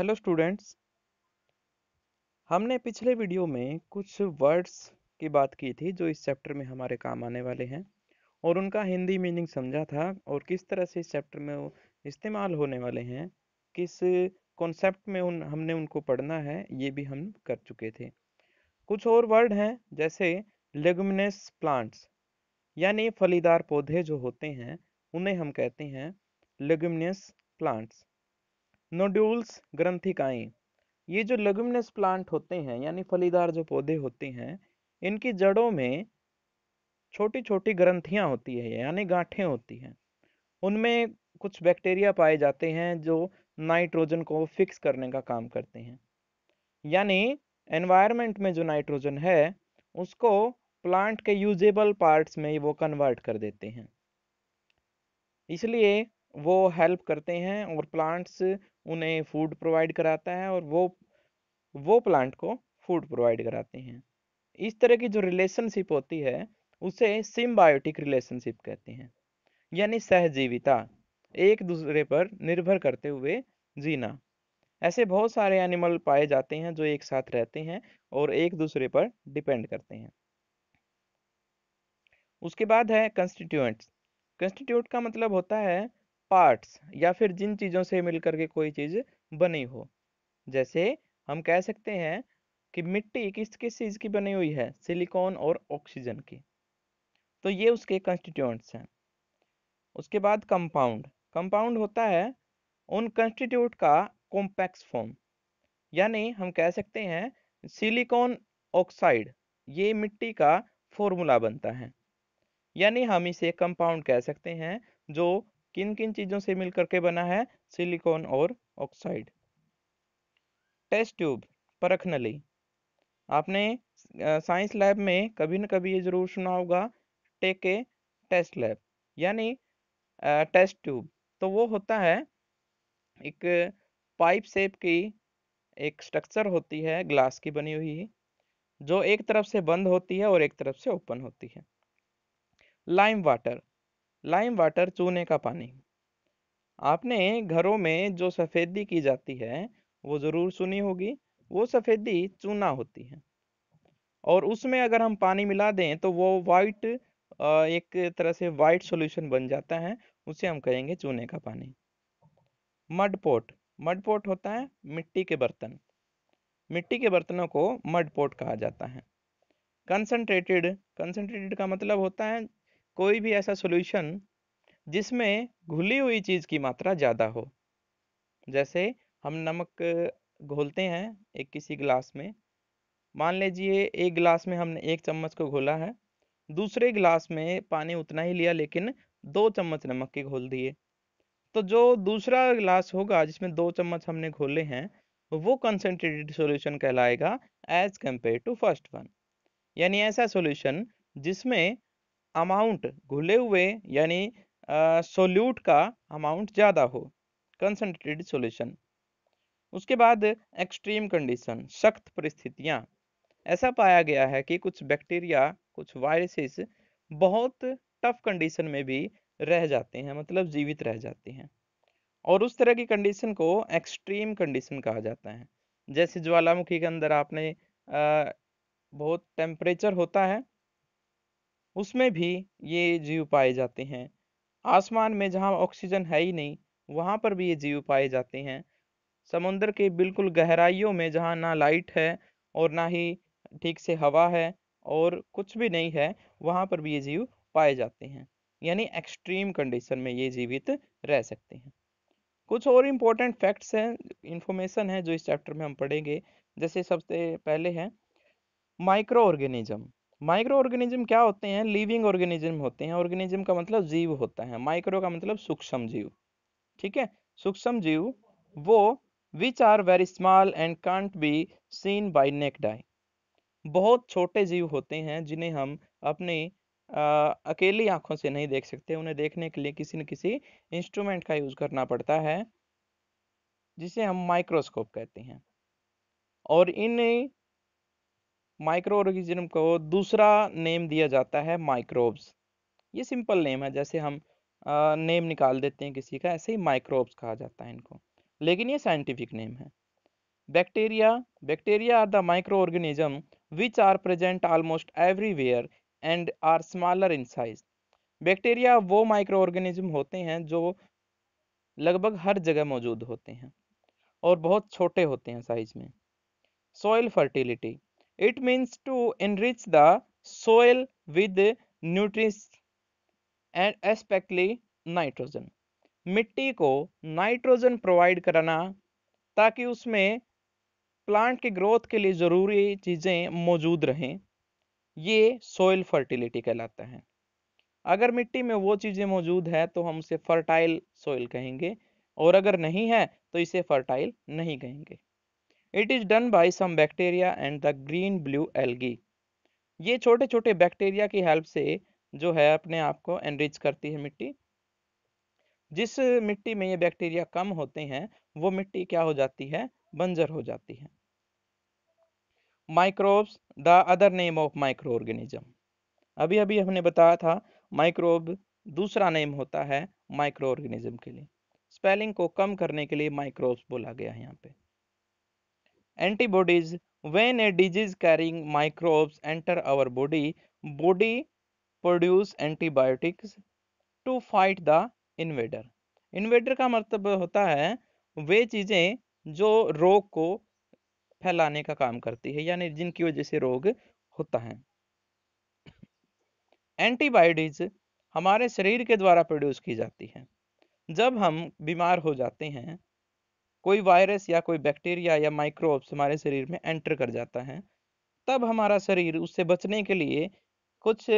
Hello students हमने पिछले video में कुछ वर्ड्स की बात की थी जो इस चैप्टर में हमारे काम आने वाले हैं और उनका हिंदी मीनिंग समझा था और किस तरह से इस चैप्टर में इस्तेमाल होने वाले हैं किस कॉन्सेप्ट में उन हमने उनको पढ़ना है ये भी हम कर चुके थे कुछ और वर्ड हैं जैसे लेगमिनस प्लांट्स यानी फलीदार पौधे जो होते हैं उन्हें हम कहते हैं लेगुमिनस प्लांट्स नोड्यूल्स ग्रंथिकाएं ये जो लेगुमिनस प्लांट होते हैं यानी फलीदार जो पौधे होते हैं इनकी जड़ों में छोटी छोटी ग्रंथियां होती है यानी गांठें होती हैं उनमें कुछ बैक्टीरिया पाए जाते हैं जो नाइट्रोजन को फिक्स करने का काम करते हैं यानी एनवायरनमेंट में जो नाइट्रोजन है उसको प्लांट के यूजेबल पार्ट्स में वो कन्वर्ट कर देते हैं इसलिए वो हेल्प करते हैं और प्लांट्स उन्हें फूड प्रोवाइड कराता है और वो वो प्लांट को फूड प्रोवाइड कराते हैं इस तरह की जो रिलेशनशिप होती है उसे सिम्बायोटिक रिलेशनशिप कहते हैं यानी सहजीविता एक दूसरे पर निर्भर करते हुए जीना ऐसे बहुत सारे एनिमल पाए जाते हैं जो एक साथ रहते हैं और एक दूसरे पर डिपेंड करते हैं उसके बाद है कंस्टिट्यूएंट्स कंस्टिट्यूट का मतलब होता है पार्ट्स या फिर जिन चीज़ों से मिलकर के कोई चीज़ बनी हो जैसे हम कह सकते हैं कि मिट्टी किस किस चीज़ की बनी हुई है सिलिकॉन और ऑक्सीजन की तो ये उसके कंस्टिट्यूंट्स हैं उसके बाद कंपाउंड कंपाउंड होता है उन कंस्टिट्यूट का कॉम्पैक्स फॉर्म यानी हम कह सकते हैं सिलिकॉन ऑक्साइड ये मिट्टी का फॉर्मूला बनता है यानी हम इसे कंपाउंड कह सकते हैं जो किन किन चीजों से मिलकर के बना है सिलिकॉन और ऑक्साइड टेस्ट ट्यूब परख नली आपने साइंस लैब में कभी ना कभी ये जरूर सुना होगा टेक ए टेस्ट लैब यानी टेस्ट ट्यूब तो वो होता है एक पाइप शेप की एक स्ट्रक्चर होती है ग्लास की बनी हुई जो एक तरफ से बंद होती है और एक तरफ से ओपन होती है लाइम वाटर लाइम वाटर चूने का पानी आपने घरों में जो सफ़ेदी की जाती है वो ज़रूर सुनी होगी वो सफ़ेदी चूना होती है और उसमें अगर हम पानी मिला दें तो वो वाइट एक तरह से वाइट सॉल्यूशन बन जाता है उसे हम कहेंगे चूने का पानी मड पोट मड पोट होता है मिट्टी के बर्तन मिट्टी के बर्तनों को मड पोट कहा जाता है कंसनट्रेटेड कंसनट्रेटेड का मतलब होता है कोई भी ऐसा सोल्यूशन जिसमें घुली हुई चीज़ की मात्रा ज़्यादा हो जैसे हम नमक घोलते हैं एक किसी गिलास में मान लीजिए एक गिलास में हमने एक चम्मच को घोला है दूसरे गिलास में पानी उतना ही लिया लेकिन दो चम्मच नमक के घोल दिए तो जो दूसरा गिलास होगा जिसमें दो चम्मच हमने घोले हैं वो कंसनट्रेटेड सॉल्यूशन कहलाएगा as compared to first one यानी ऐसा सॉल्यूशन जिसमें अमाउंट घुले हुए यानी सोल्यूट का अमाउंट ज़्यादा हो कंसनट्रेटेड सोल्यूशन उसके बाद एक्सट्रीम कंडीशन सख्त परिस्थितियाँ ऐसा पाया गया है कि कुछ बैक्टीरिया कुछ वायरसेस बहुत टफ कंडीशन में भी रह जाते हैं मतलब जीवित रह जाते हैं और उस तरह की कंडीशन को एक्सट्रीम कंडीशन कहा जाता है जैसे ज्वालामुखी के अंदर आपने आ, बहुत टेम्परेचर होता है उसमें भी ये जीव पाए जाते हैं आसमान में जहाँ ऑक्सीजन है ही नहीं वहाँ पर भी ये जीव पाए जाते हैं समुद्र के बिल्कुल गहराइयों में जहाँ ना लाइट है और ना ही ठीक से हवा है और कुछ भी नहीं है वहाँ पर भी ये जीव पाए जाते हैं यानी एक्सट्रीम कंडीशन में ये जीवित रह सकते हैं कुछ और इम्पोर्टेंट फैक्ट्स हैं इन्फॉर्मेशन है जो इस चैप्टर में हम पढ़ेंगे जैसे सबसे पहले है माइक्रो ऑर्गेनिज्म माइक्रो ऑर्गेनिज्म क्या होते हैं लिविंग ऑर्गेनिज्म होते हैं ऑर्गेनिज्म का मतलब जीव होता है माइक्रो का मतलब सूक्ष्म जीव ठीक है सूक्ष्म जीव वो which are very small and can't be seen by naked eye बहुत छोटे जीव होते हैं जिन्हें हम अपनी आ, अकेली आंखों से नहीं देख सकते उन्हें देखने के लिए किसी न किसी इंस्ट्रूमेंट का यूज करना पड़ता है जिसे हम माइक्रोस्कोप कहते हैं और इन माइक्रो ऑर्गेनिज्म को दूसरा नेम दिया जाता है माइक्रोब्स ये सिंपल नेम है जैसे हम नेम निकाल देते हैं किसी का ऐसे ही माइक्रोब्स कहा जाता है इनको लेकिन ये साइंटिफिक नेम है bacteria bacteria are the micro organism which are present almost everywhere and are smaller in size bacteria वो माइक्रो ऑर्गेनिज्म होते हैं जो लगभग हर जगह मौजूद होते हैं और बहुत छोटे होते हैं साइज में soil fertility it means to enrich the soil with nutrients and especially nitrogen मिट्टी को नाइट्रोजन प्रोवाइड कराना ताकि उसमें प्लांट के ग्रोथ के लिए ज़रूरी चीज़ें मौजूद रहें ये सोइल फर्टिलिटी कहलाता है अगर मिट्टी में वो चीज़ें मौजूद है तो हम उसे फर्टाइल सोइल कहेंगे और अगर नहीं है तो इसे फर्टाइल नहीं कहेंगे it is done by some bacteria and the green blue algae. ये छोटे छोटे बैक्टीरिया की हेल्प से जो है अपने आप को एनरिच करती है मिट्टी जिस मिट्टी में ये बैक्टीरिया कम होते हैं वो मिट्टी क्या हो जाती है बंजर हो जाती है microbes the other name of micro organism अभी अभी हमने बताया था माइक्रोब दूसरा नेम होता है माइक्रो ऑर्गेनिज्म के लिए स्पेलिंग को कम करने के लिए माइक्रोब्स बोला गया है यहाँ पे antibodies when a disease carrying microbes enter our body body produce antibiotics to fight the invader invader ka matlab hota hai ve cheeze jo rog ko phailane ka kaam karti hai yani jin ki wajah se rog hota hai antibodies hamare sharir ke dwara produce ki jati hai जब हम बीमार हो जाते हैं कोई virus या कोई bacteria या माइक्रोब्स हमारे शरीर में एंटर कर जाता है तब हमारा शरीर उससे बचने के लिए कुछ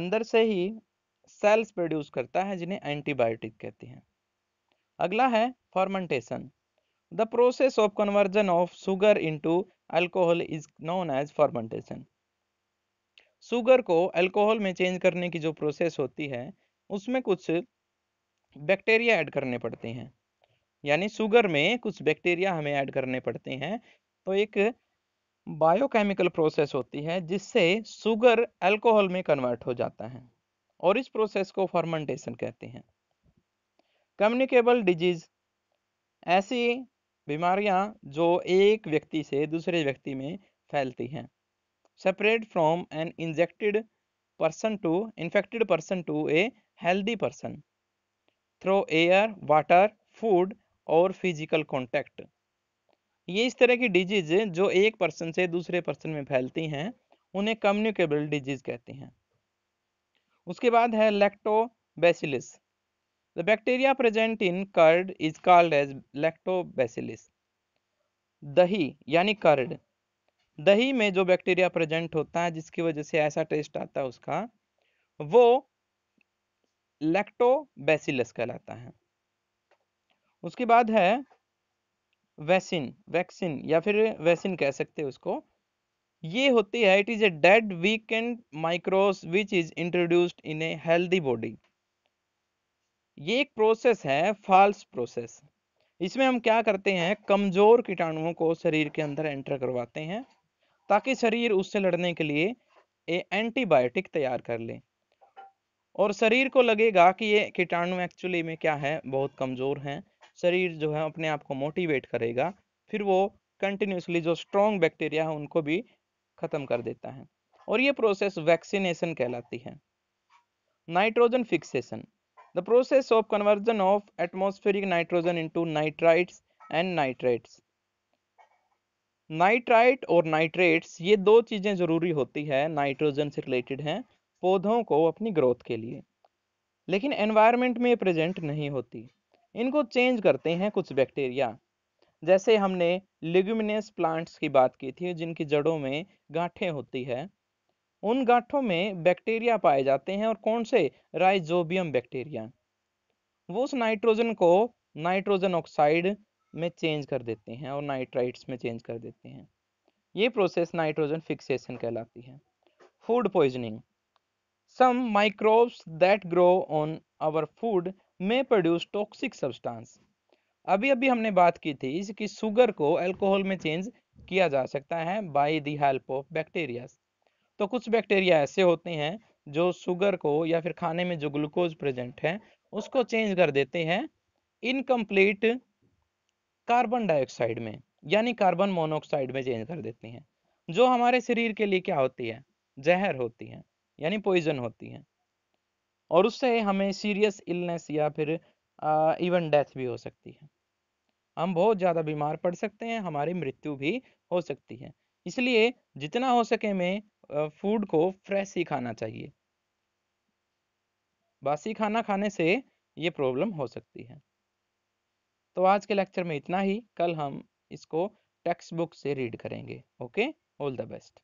अंदर से ही सेल्स प्रोड्यूस करता है जिन्हें एंटीबायोटिक कहते हैं अगला है fermentation the process of conversion of sugar into alcohol is known as fermentation sugar को अल्कोहल में चेंज करने की जो प्रोसेस होती है उसमें कुछ बैक्टीरिया ऐड करने पड़ते हैं यानी शुगर में कुछ बैक्टीरिया हमें ऐड करने पड़ते हैं तो एक बायोकेमिकल प्रोसेस होती है जिससे शुगर अल्कोहल में कन्वर्ट हो जाता है और इस प्रोसेस को फर्मेंटेशन कहते हैं कम्युनिकेबल डिजीज ऐसी बीमारियां जो एक व्यक्ति से दूसरे व्यक्ति में फैलती हैं separate from an injected person to infected person to a healthy person through air water food और फिजिकल कॉन्टैक्ट ये इस तरह की डिजीज जो एक पर्सन से दूसरे पर्सन में फैलती हैं उन्हें कम्युनिकेबल डिजीज कहते हैं उसके बाद है lactobacillus the bacteria present in curd is called as lactobacillus दही यानी कर्ड दही में जो बैक्टीरिया प्रेजेंट होता है जिसकी वजह से ऐसा टेस्ट आता है उसका वो लैक्टोबैसिलस कहलाता है उसके बाद है वैसिन वैक्सीन या फिर वैसिन कह सकते हैं उसको ये होती है it is a dead weak and microbes which is introduced in a healthy body ये एक प्रोसेस है फॉल्स प्रोसेस इसमें हम क्या करते हैं कमजोर कीटाणुओं को शरीर के अंदर एंटर करवाते हैं ताकि शरीर उससे लड़ने के लिए ए एंटीबायोटिक तैयार कर ले और शरीर को लगेगा कि ये कीटाणु एक्चुअली में क्या है बहुत कमजोर हैं शरीर जो है अपने आप को मोटिवेट करेगा फिर वो कंटिन्यूसली जो स्ट्रॉन्ग बैक्टीरिया है उनको भी ख़त्म कर देता है और ये प्रोसेस वैक्सीनेशन कहलाती है nitrogen fixation the process of conversion of atmospheric nitrogen into nitrites and nitrates nitrite और नाइट्रेट्स ये दो चीज़ें ज़रूरी होती है नाइट्रोजन से रिलेटेड हैं पौधों को अपनी ग्रोथ के लिए लेकिन एनवायरनमेंट में प्रेजेंट नहीं होती इनको चेंज करते हैं कुछ बैक्टीरिया जैसे हमने लिग्यूमिनस प्लांट्स की बात की थी जिनकी जड़ों में गांठें होती है उन गांठों में बैक्टीरिया पाए जाते हैं और कौन से राइजोबियम बैक्टीरिया वो उस नाइट्रोजन को नाइट्रोजन ऑक्साइड में चेंज कर देते हैं और नाइट्राइट्स में चेंज कर देते हैं ये प्रोसेस नाइट्रोजन फिक्सेशन कहलाती है food poisoning some microbes that grow on our food may produce toxic substance अभी अभी हमने बात की थी कि शुगर को अल्कोहल में चेंज किया जा सकता है by the help of bacteria तो कुछ बैक्टीरिया ऐसे होते हैं जो शुगर को या फिर खाने में जो ग्लूकोज प्रेजेंट है उसको चेंज कर देते हैं इनकम्प्लीट कार्बन डाइऑक्साइड में यानी कार्बन मोनोऑक्साइड में चेंज कर देती हैं जो हमारे शरीर के लिए क्या होती है जहर होती है यानी पॉइजन होती है और उससे हमें सीरियस इलनेस या फिर इवन डेथ भी हो सकती है हम बहुत ज़्यादा बीमार पड़ सकते हैं हमारी मृत्यु भी हो सकती है इसलिए जितना हो सके हमें फूड को फ्रेश ही खाना चाहिए बासी खाना खाने से ये प्रॉब्लम हो सकती है तो आज के लेक्चर में इतना ही कल हम इसको टेक्स्ट बुक से रीड करेंगे ओके ऑल द बेस्ट